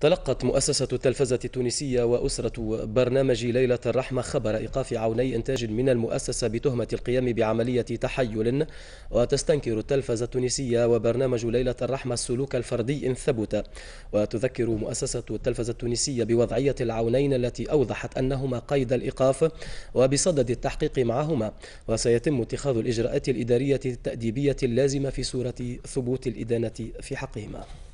تلقت مؤسسة التلفزة التونسية وأسرة برنامج ليلة الرحمة خبر إيقاف عوني إنتاج من المؤسسة بتهمة القيام بعملية تحيل وتستنكر التلفزة التونسية وبرنامج ليلة الرحمة السلوك الفردي إن ثبت وتذكر مؤسسة التلفزة التونسية بوضعية العونين التي أوضحت أنهما قيد الإيقاف وبصدد التحقيق معهما وسيتم اتخاذ الإجراءات الإدارية التأديبية اللازمة في صورة ثبوت الإدانة في حقهما